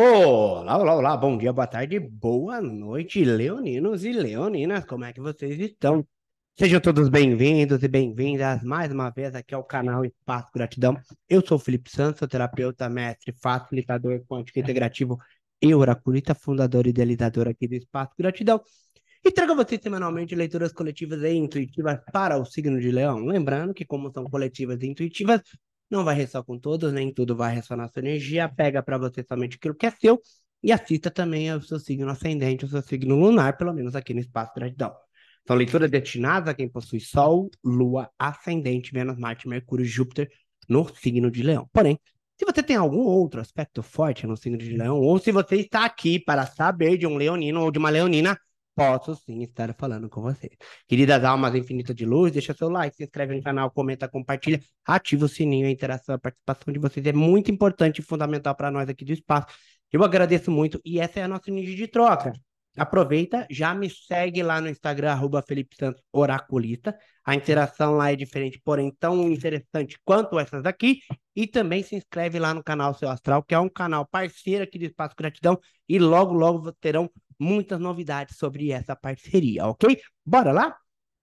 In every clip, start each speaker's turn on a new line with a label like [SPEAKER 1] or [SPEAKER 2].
[SPEAKER 1] Olá, olá, olá, bom dia, boa tarde, boa noite, leoninos e leoninas, como é que vocês estão? Sejam todos bem-vindos e bem-vindas mais uma vez aqui ao canal Espaço Gratidão. Eu sou o Felipe Santos, sou terapeuta, mestre, facilitador quântico integrativo e oraculista, fundador e idealizador aqui do Espaço Gratidão. E trago a vocês semanalmente leituras coletivas e intuitivas para o signo de leão. Lembrando que como são coletivas e intuitivas, não vai ressoar com todos, nem tudo vai ressoar na sua energia. Pega para você somente aquilo que é seu e assista também ao seu signo ascendente, ao seu signo lunar, pelo menos aqui no Espaço Gratidão. São então, leituras destinadas a quem possui Sol, Lua, Ascendente, Vênus, Marte, Mercúrio e Júpiter no signo de Leão. Porém, se você tem algum outro aspecto forte no signo de Leão, ou se você está aqui para saber de um leonino ou de uma leonina, posso sim estar falando com você. Queridas almas infinitas de luz, deixa seu like, se inscreve no canal, comenta, compartilha, ativa o sininho, a interação, a participação de vocês é muito importante e fundamental para nós aqui do espaço. Eu agradeço muito e essa é a nossa unidade de troca. Aproveita, já me segue lá no Instagram, arroba Felipe Santos Oraculista. A interação lá é diferente, porém tão interessante quanto essas aqui. E também se inscreve lá no canal Seu Astral, que é um canal parceiro aqui do Espaço Gratidão. E logo, logo terão muitas novidades sobre essa parceria, ok? Bora lá?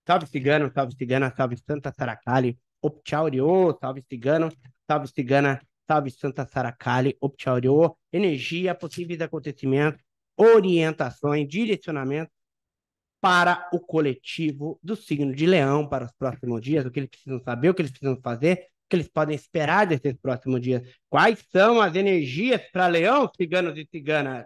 [SPEAKER 1] Salve Cigano, salve Cigana, salve Santa Saracali, Optchauriô, salve Cigano, salve Cigana, salve Santa Saracali, Optchauriô, energia, possíveis acontecimentos, orientações, direcionamento para o coletivo do signo de Leão para os próximos dias, o que eles precisam saber, o que eles precisam fazer, o que eles podem esperar desses próximos dias. Quais são as energias para Leão, ciganos e ciganas?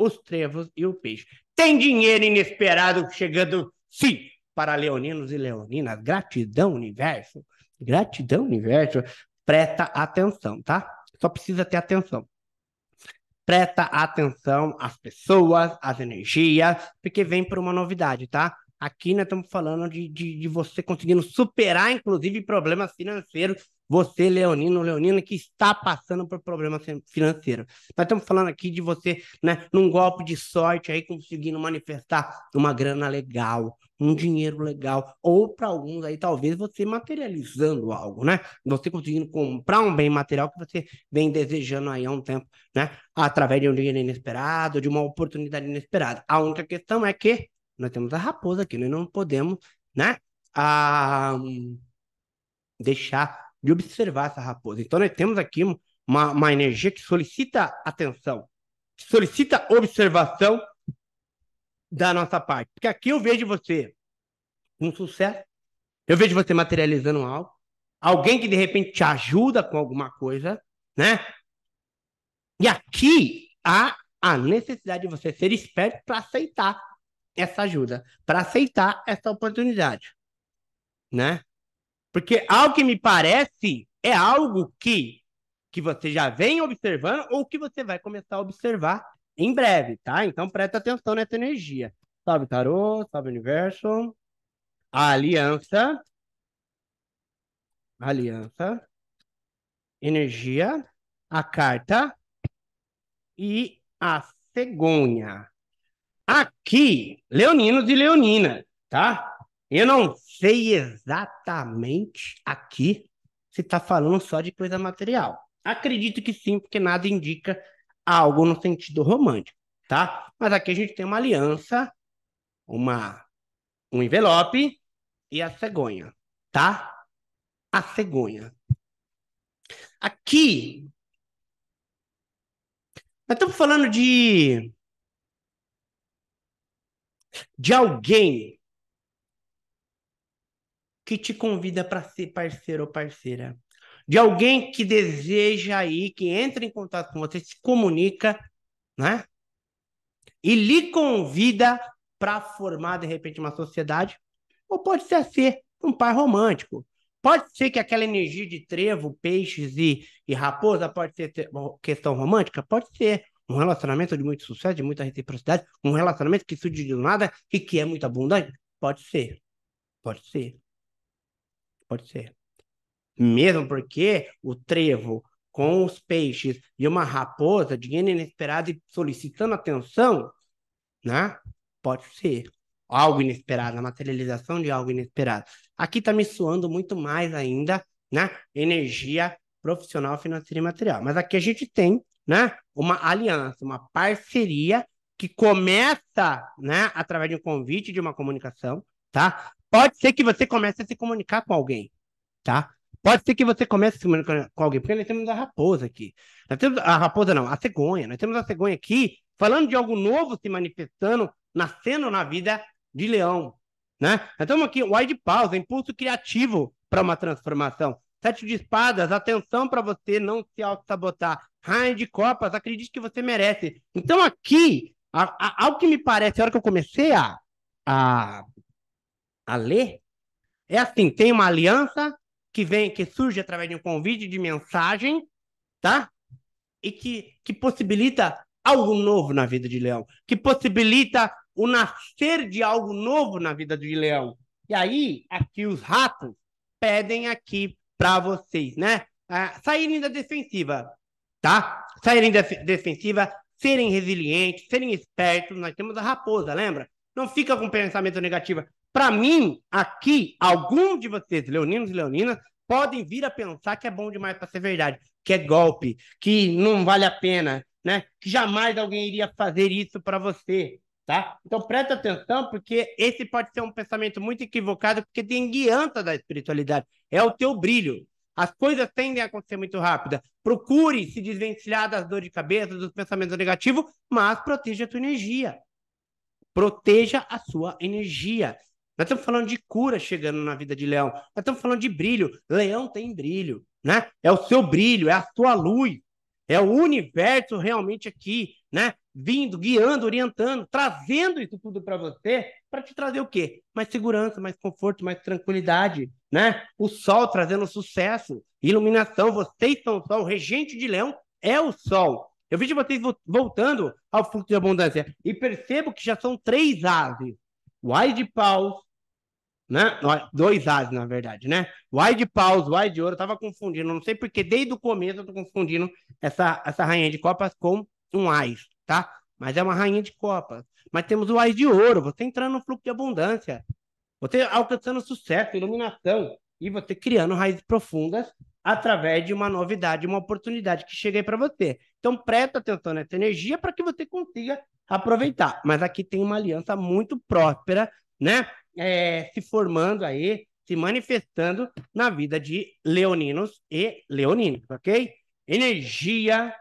[SPEAKER 1] os trevos e o peixe. Tem dinheiro inesperado chegando, sim, para leoninos e leoninas. Gratidão, universo. Gratidão, universo. Presta atenção, tá? Só precisa ter atenção. Presta atenção às pessoas, às energias, porque vem por uma novidade, tá? Aqui nós estamos falando de, de, de você conseguindo superar, inclusive, problemas financeiros você, Leonino, Leonina, que está passando por problema financeiro. Nós estamos falando aqui de você, né, num golpe de sorte aí, conseguindo manifestar uma grana legal, um dinheiro legal, ou para alguns aí, talvez você materializando algo, né? Você conseguindo comprar um bem material que você vem desejando aí há um tempo, né? Através de um dinheiro inesperado, de uma oportunidade inesperada. A única questão é que nós temos a raposa aqui, nós não podemos, né? Ah, deixar de observar essa raposa. Então, nós temos aqui uma, uma energia que solicita atenção, que solicita observação da nossa parte. Porque aqui eu vejo você com sucesso, eu vejo você materializando algo, alguém que de repente te ajuda com alguma coisa, né? E aqui há a necessidade de você ser esperto para aceitar essa ajuda, para aceitar essa oportunidade, né? Porque, ao que me parece, é algo que, que você já vem observando ou que você vai começar a observar em breve, tá? Então presta atenção nessa energia. Salve tarô, salve universo. A aliança. Aliança. Energia. A carta. E a cegonha. Aqui, leoninos e leoninas, tá? Eu não sei exatamente aqui se está falando só de coisa material. Acredito que sim, porque nada indica algo no sentido romântico, tá? Mas aqui a gente tem uma aliança, uma um envelope e a cegonha, tá? A cegonha. Aqui nós estamos falando de de alguém que te convida para ser parceiro ou parceira. De alguém que deseja aí, que entra em contato com você, se comunica, né? E lhe convida para formar, de repente, uma sociedade. Ou pode ser assim, um pai romântico. Pode ser que aquela energia de trevo, peixes e, e raposa pode ser questão romântica? Pode ser. Um relacionamento de muito sucesso, de muita reciprocidade, um relacionamento que surge de nada e que é muito abundante? Pode ser. Pode ser. Pode ser. Mesmo porque o trevo com os peixes e uma raposa, dinheiro inesperado e solicitando atenção, né? Pode ser algo inesperado, a materialização de algo inesperado. Aqui tá me suando muito mais ainda, né? Energia profissional, financeira e material. Mas aqui a gente tem, né? Uma aliança, uma parceria que começa, né? Através de um convite, de uma comunicação, tá? Pode ser que você comece a se comunicar com alguém, tá? Pode ser que você comece a se comunicar com alguém, porque nós temos a raposa aqui. Nós temos a raposa não, a cegonha. Nós temos a cegonha aqui falando de algo novo se manifestando, nascendo na vida de leão, né? Nós estamos aqui wide pausa, impulso criativo para uma transformação. Sete de espadas, atenção para você não se auto-sabotar. Rainha de copas, acredite que você merece. Então aqui, ao que me parece, a hora que eu comecei a, a a ler? É assim, tem uma aliança que vem, que surge através de um convite de mensagem, tá? E que, que possibilita algo novo na vida de Leão, que possibilita o nascer de algo novo na vida de Leão. E aí, aqui os ratos pedem aqui para vocês, né? Ah, saírem da defensiva, tá? Saírem da defensiva, serem resilientes, serem espertos. Nós temos a raposa, lembra? Não fica com pensamento negativo. Para mim, aqui, algum de vocês, leoninos e leoninas, podem vir a pensar que é bom demais para ser verdade, que é golpe, que não vale a pena, né? Que jamais alguém iria fazer isso para você, tá? Então presta atenção, porque esse pode ser um pensamento muito equivocado, porque tem guianta da espiritualidade, é o teu brilho. As coisas tendem a acontecer muito rápida. Procure se desvencilhar das dores de cabeça, dos pensamentos negativos, mas proteja a tua energia. Proteja a sua energia. Nós estamos falando de cura chegando na vida de leão. Nós estamos falando de brilho. Leão tem brilho, né? É o seu brilho, é a sua luz. É o universo realmente aqui, né? Vindo, guiando, orientando, trazendo isso tudo para você, para te trazer o quê? Mais segurança, mais conforto, mais tranquilidade, né? O sol trazendo sucesso, iluminação. Vocês são o sol. O regente de leão é o sol. Eu vejo vocês voltando ao fluxo de abundância e percebo que já são três aves. O ai de paus, né? Dois as, na verdade, né? Wide Paus, Wide Ouro, tava confundindo, não sei porque desde o começo eu tô confundindo essa, essa rainha de copas com um as, tá? Mas é uma rainha de copas. Mas temos o as de ouro, você entrando no fluxo de abundância, você alcançando sucesso, iluminação e você criando raízes profundas através de uma novidade, uma oportunidade que chega aí para você. Então presta atenção nessa energia para que você consiga aproveitar. Mas aqui tem uma aliança muito próspera, né? é, se formando aí, se manifestando na vida de leoninos e leoninas, ok? Energia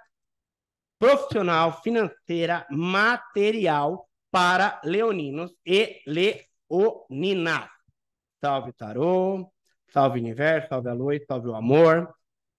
[SPEAKER 1] profissional, financeira, material para leoninos e leoninas. Salve tarô, salve universo, salve a luz, salve o amor,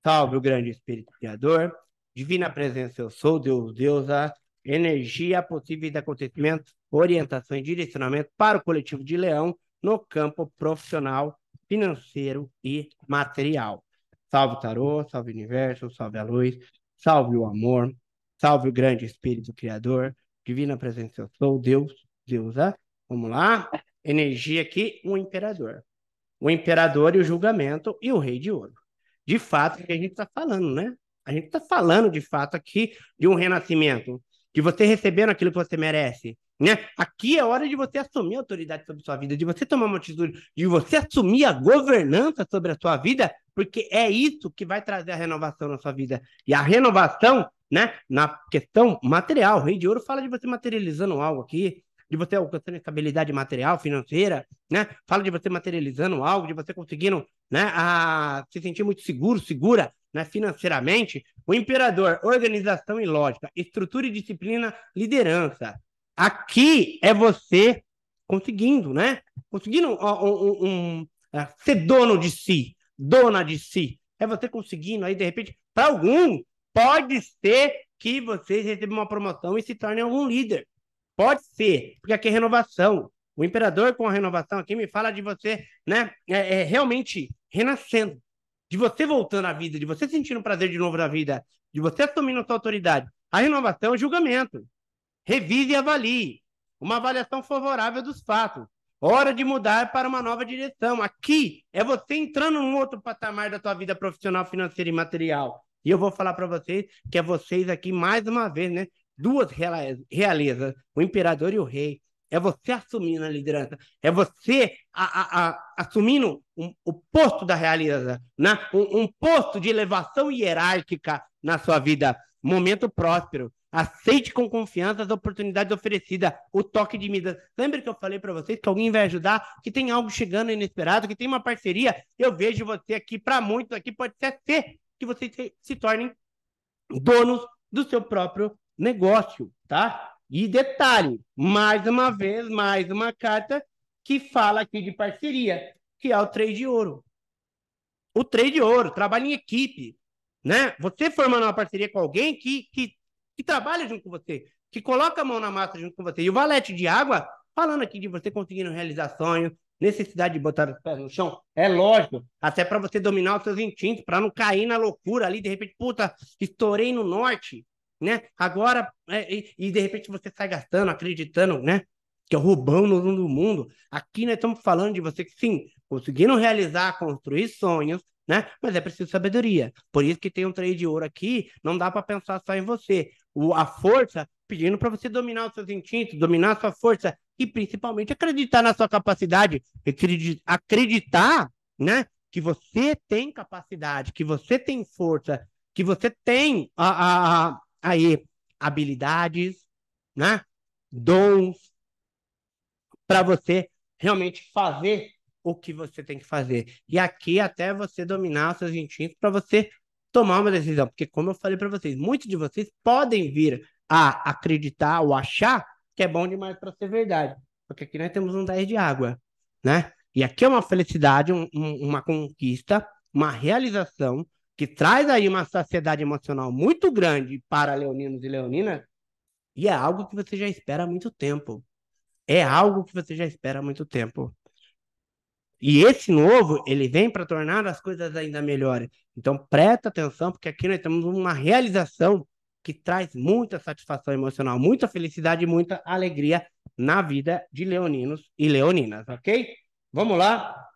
[SPEAKER 1] salve o grande espírito criador, divina presença eu sou, Deus, deusa, energia possíveis acontecimentos, orientação e direcionamento para o coletivo de Leão no campo profissional, financeiro e material. Salve o tarô, salve o universo, salve a luz, salve o amor, salve o grande espírito criador, divina presença eu sou, Deus, deusa. Vamos lá? Energia aqui, o um imperador. O imperador e o julgamento e o rei de ouro. De fato, é o que a gente está falando, né? A gente está falando, de fato, aqui de um renascimento de você recebendo aquilo que você merece. Né? Aqui é hora de você assumir autoridade sobre sua vida, de você tomar uma atitude, de você assumir a governança sobre a sua vida, porque é isso que vai trazer a renovação na sua vida. E a renovação, né, na questão material, o Rei de Ouro fala de você materializando algo aqui, de você alcançando estabilidade material, financeira, né? Fala de você materializando algo, de você conseguindo, né, a se sentir muito seguro, segura, né, financeiramente. O imperador, organização e lógica, estrutura e disciplina, liderança. Aqui é você conseguindo, né? Conseguindo um, um, um, é, ser dono de si, dona de si. É você conseguindo aí, de repente, para algum, pode ser que você receba uma promoção e se torne algum líder. Pode ser, porque aqui é renovação. O imperador com a renovação aqui me fala de você, né? É, é realmente renascendo, de você voltando à vida, de você sentindo prazer de novo na vida, de você assumindo a sua autoridade. A renovação é julgamento. Revise e avalie. Uma avaliação favorável dos fatos. Hora de mudar para uma nova direção. Aqui é você entrando num outro patamar da sua vida profissional, financeira e material. E eu vou falar para vocês que é vocês aqui mais uma vez, né? duas realezas, o imperador e o rei. É você assumindo a liderança, é você a, a, a, assumindo um, o posto da realeza, né? um, um posto de elevação hierárquica na sua vida. Momento próspero. Aceite com confiança as oportunidades oferecidas, o toque de Midas. Lembra que eu falei para vocês que alguém vai ajudar, que tem algo chegando inesperado, que tem uma parceria? Eu vejo você aqui, para muitos aqui, pode até ser que vocês se, se tornem donos do seu próprio negócio, tá? E detalhe, mais uma vez, mais uma carta que fala aqui de parceria, que é o trade ouro. O trade ouro, trabalho em equipe, né? Você formando uma parceria com alguém que, que, que trabalha junto com você, que coloca a mão na massa junto com você. E o valete de água, falando aqui de você conseguindo realizar sonhos, necessidade de botar os pés no chão, é lógico, até para você dominar os seus instintos, para não cair na loucura ali, de repente, puta, estourei no norte, né? Agora, é, e, e, de repente você sai gastando, acreditando, né? Que é o rubão no do mundo. Aqui nós estamos falando de você que sim, conseguiram realizar, construir sonhos, né? Mas é preciso sabedoria. Por isso que tem um trade de ouro aqui, não dá para pensar só em você. O, a força pedindo para você dominar os seus instintos, dominar a sua força e principalmente acreditar na sua capacidade, acreditar, né? Que você tem capacidade, que você tem força, que você tem a, a aí habilidades, né? Dons para você realmente fazer o que você tem que fazer. E aqui até você dominar os seus instintos para você tomar uma decisão, porque como eu falei para vocês, muitos de vocês podem vir a acreditar ou achar que é bom demais para ser verdade, porque aqui nós temos um 10 de água, né? E aqui é uma felicidade, um, um, uma conquista, uma realização que traz aí uma saciedade emocional muito grande para leoninos e leoninas, e é algo que você já espera há muito tempo. É algo que você já espera há muito tempo. E esse novo, ele vem para tornar as coisas ainda melhores. Então, presta atenção, porque aqui nós temos uma realização que traz muita satisfação emocional, muita felicidade e muita alegria na vida de leoninos e leoninas, ok? Vamos lá?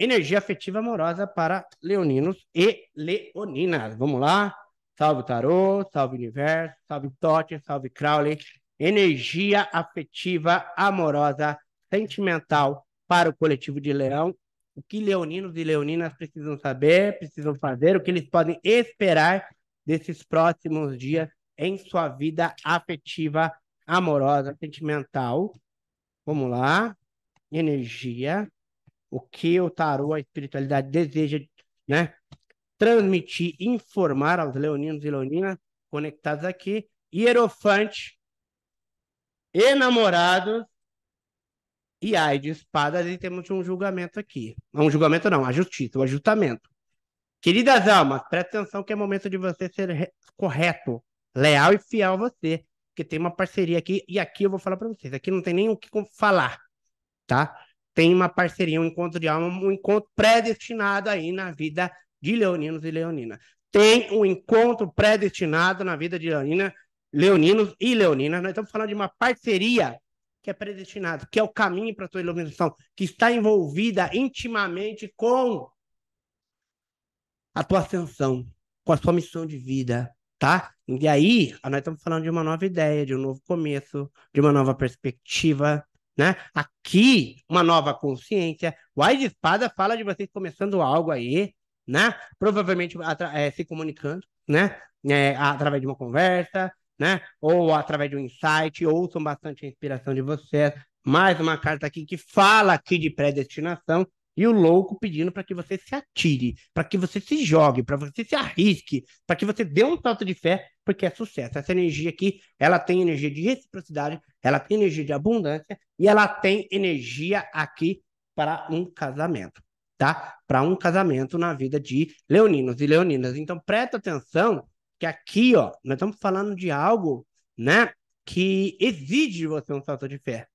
[SPEAKER 1] energia afetiva amorosa para leoninos e leoninas. Vamos lá? Salve Tarô, salve Universo, salve Totti, salve Crowley. Energia afetiva amorosa, sentimental para o coletivo de Leão. O que leoninos e leoninas precisam saber, precisam fazer, o que eles podem esperar desses próximos dias em sua vida afetiva, amorosa, sentimental. Vamos lá. Energia o que o tarô, a espiritualidade deseja, né? Transmitir, informar aos leoninos e leoninas conectados aqui. Hierofante, enamorados e ai de espadas. E temos um julgamento aqui. Não um julgamento não, a justiça, o ajustamento. Queridas almas, presta atenção que é momento de você ser correto, leal e fiel a você. Porque tem uma parceria aqui e aqui eu vou falar para vocês. Aqui não tem nem o que falar, tá? tem uma parceria, um encontro de alma, um encontro predestinado aí na vida de leoninos e leonina. Tem um encontro predestinado na vida de leonina, leoninos e leoninas. Nós estamos falando de uma parceria que é predestinada, que é o caminho para a tua iluminação, que está envolvida intimamente com a tua ascensão, com a sua missão de vida, tá? E aí, nós estamos falando de uma nova ideia, de um novo começo, de uma nova perspectiva, né? Aqui, uma nova consciência. O Ai de Espada fala de vocês começando algo aí, né? Provavelmente é, se comunicando, né? É, através de uma conversa, né? Ou através de um insight, ouçam bastante a inspiração de vocês. Mais uma carta aqui que fala aqui de predestinação, e o louco pedindo para que você se atire, para que você se jogue, para você se arrisque, para que você dê um salto de fé, porque é sucesso. Essa energia aqui, ela tem energia de reciprocidade, ela tem energia de abundância e ela tem energia aqui para um casamento, tá? Para um casamento na vida de leoninos e leoninas. Então presta atenção que aqui, ó, nós estamos falando de algo, né, que exige de você um salto de fé.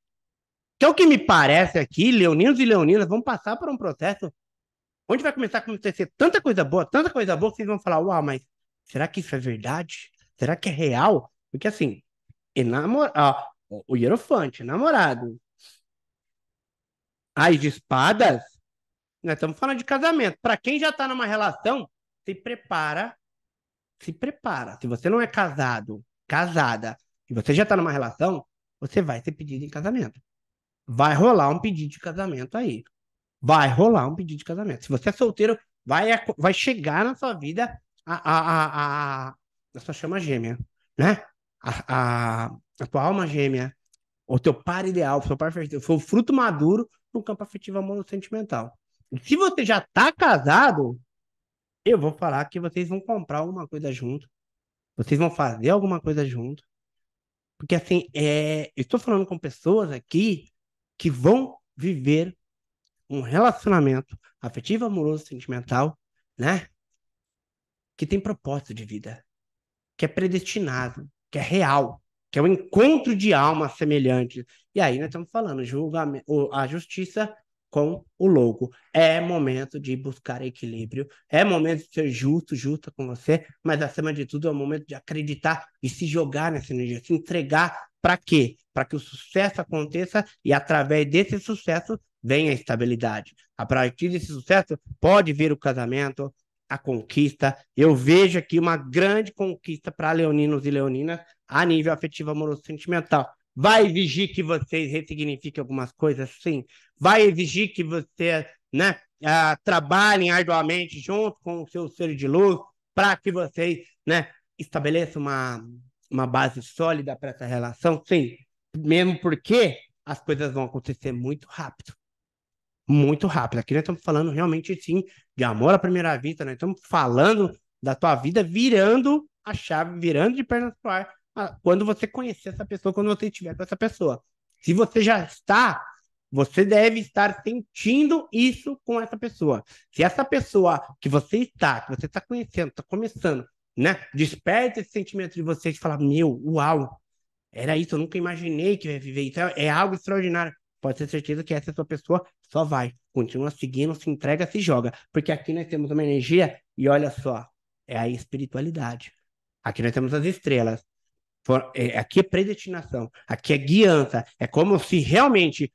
[SPEAKER 1] Então, o que me parece aqui, leoninos e leoninas vão passar por um processo onde vai começar a acontecer tanta coisa boa, tanta coisa boa, que vocês vão falar, uau, mas será que isso é verdade? Será que é real? Porque, assim, enamor... ah, o Hierofante, namorado, as de espadas, nós estamos falando de casamento. Para quem já está numa relação, se prepara, se prepara. Se você não é casado, casada, e você já está numa relação, você vai ser pedido em casamento vai rolar um pedido de casamento aí. Vai rolar um pedido de casamento. Se você é solteiro, vai, vai chegar na sua vida a, a, a, a, a sua chama gêmea, né? A, a, a tua alma gêmea, o teu par ideal, o seu par perfeito, foi o fruto maduro no campo afetivo amoroso sentimental. Se você já tá casado, eu vou falar que vocês vão comprar alguma coisa junto, vocês vão fazer alguma coisa junto, porque assim, é, eu estou falando com pessoas aqui que vão viver um relacionamento afetivo, amoroso, sentimental, né? Que tem propósito de vida, que é predestinado, que é real, que é o um encontro de almas semelhantes. E aí nós estamos falando julgamento, a justiça com o logo. É momento de buscar equilíbrio, é momento de ser justo, justa com você, mas acima de tudo é o momento de acreditar e se jogar nessa energia, se entregar para quê? Para que o sucesso aconteça e através desse sucesso venha a estabilidade. A partir desse sucesso pode vir o casamento, a conquista. Eu vejo aqui uma grande conquista para leoninos e leoninas a nível afetivo, amoroso, sentimental. Vai exigir que vocês ressignifiquem algumas coisas? Sim vai exigir que você né, uh, trabalhem arduamente junto com o seu ser de luz para que você, né, estabeleça uma, uma base sólida para essa relação? Sim, mesmo porque as coisas vão acontecer muito rápido. Muito rápido. Aqui nós estamos falando realmente, sim, de amor à primeira vista, nós estamos falando da tua vida virando a chave, virando de pernas para ar, ah, quando você conhecer essa pessoa, quando você estiver com essa pessoa. Se você já está você deve estar sentindo isso com essa pessoa. Se essa pessoa que você está, que você está conhecendo, está começando, né? Desperta esse sentimento de você de falar: meu, uau, era isso, eu nunca imaginei que eu ia viver isso, é, é algo extraordinário. Pode ter certeza que essa sua pessoa só vai, continua seguindo, se entrega, se joga. Porque aqui nós temos uma energia, e olha só, é a espiritualidade. Aqui nós temos as estrelas. É, aqui é predestinação, aqui é guiança. É como se realmente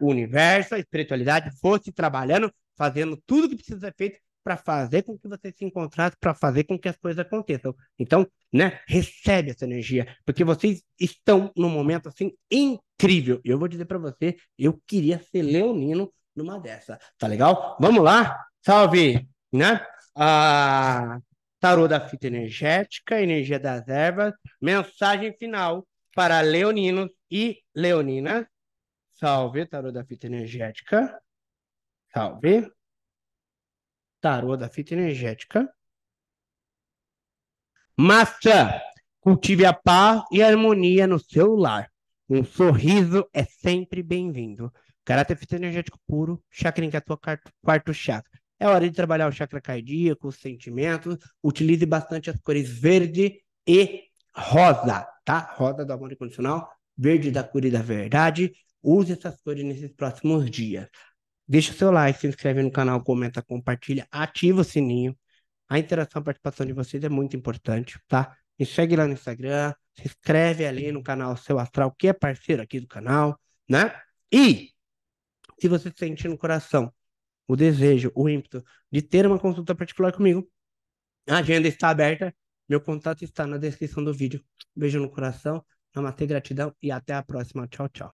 [SPEAKER 1] o universo, a espiritualidade fosse trabalhando, fazendo tudo o que precisa ser feito para fazer com que você se encontrasse, para fazer com que as coisas aconteçam. Então, né, recebe essa energia, porque vocês estão num momento assim incrível. Eu vou dizer para você, eu queria ser leonino numa dessa, tá legal? Vamos lá? Salve, né? a ah, tarô da fita energética, energia das ervas, mensagem final para leoninos e leoninas Salve, tarô da fita energética. Salve. Tarô da fita energética. Massa! cultive a paz e a harmonia no seu lar. Um sorriso é sempre bem-vindo. Caráter fita energético puro, chakra em que é a tua quarto chakra. É hora de trabalhar o chakra cardíaco, os sentimentos. Utilize bastante as cores verde e rosa, tá? Rosa do amor incondicional, verde da cura e da verdade. Use essas cores nesses próximos dias. Deixa o seu like, se inscreve no canal, comenta, compartilha, ativa o sininho. A interação, a participação de vocês é muito importante, tá? Me segue lá no Instagram, se inscreve ali no canal Seu Astral, que é parceiro aqui do canal, né? E se você sente no coração o desejo, o ímpeto de ter uma consulta particular comigo, a agenda está aberta, meu contato está na descrição do vídeo. Beijo no coração, namastê, gratidão e até a próxima. Tchau, tchau.